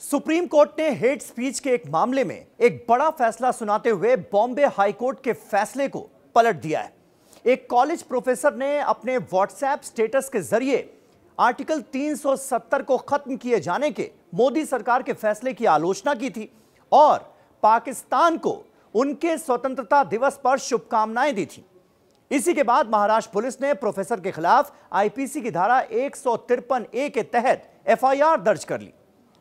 supreme Court ने hate speech के एक मामले में एक बड़ा फैसला सुनाते हुए बॉम्बे हाई कोर्ट के फैसले को पलट दिया है एक कॉलेज प्रोफेसर ने अपने व्हाट्सएप स्टेटस के जरिए आर्टिकल 370 को खत्म किए जाने के मोदी सरकार के फैसले की आलोचना की थी और पाकिस्तान को उनके स्वतंत्रता दिवस पर शुभकामनाएं दी थी इसी के बाद महाराष्ट्र पुलिस ने प्रोफेसर के खिलाफ आईपीसी की धारा एक ए के तहत एफआईआर दर्ज कर ली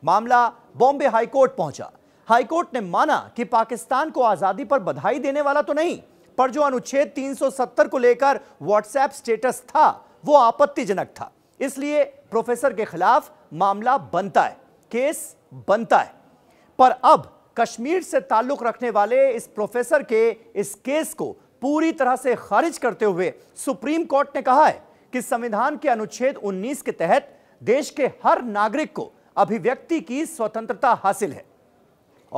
मामला बॉम्बे हाईकोर्ट पहुंचा हाईकोर्ट ने माना कि पाकिस्तान को आजादी पर बधाई देने वाला तो नहीं पर जो अनुच्छेद 370 को लेकर व्हाट्सएप स्टेटस था वो आपत्तिजनक था इसलिए प्रोफेसर के खिलाफ मामला बनता है केस बनता है पर अब कश्मीर से ताल्लुक रखने वाले इस प्रोफेसर के इस केस को पूरी तरह से खारिज करते हुए सुप्रीम कोर्ट ने कहा है कि संविधान के अनुच्छेद 19 के तहत देश के हर नागरिक को अभिव्यक्ति की स्वतंत्रता हासिल है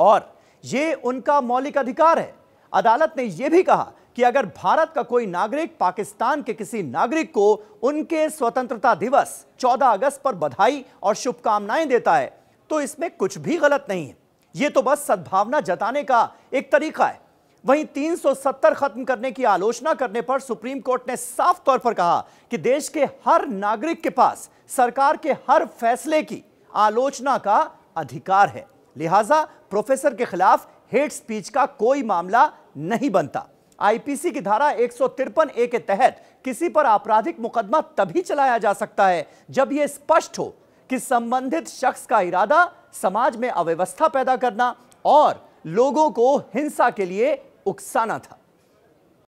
और ये उनका मौलिक अधिकार है अदालत ने यह भी कहा कि अगर भारत का कोई नागरिक पाकिस्तान के किसी नागरिक को उनके स्वतंत्रता दिवस 14 अगस्त पर बधाई और शुभकामनाएं देता है तो इसमें कुछ भी गलत नहीं है ये तो बस सद्भावना जताने का एक तरीका है वहीं 370 खत्म करने की आलोचना करने पर सुप्रीम कोर्ट ने साफ तौर पर कहा कि देश के हर नागरिक के पास सरकार के हर फैसले की आलोचना का अधिकार है लिहाजा प्रोफेसर के खिलाफ हेट स्पीच का कोई मामला नहीं बनता आईपीसी की धारा एक ए के तहत किसी पर आपराधिक मुकदमा तभी चलाया जा सकता है जब यह स्पष्ट हो कि संबंधित शख्स का इरादा समाज में अव्यवस्था पैदा करना और लोगों को हिंसा के लिए उकसाना था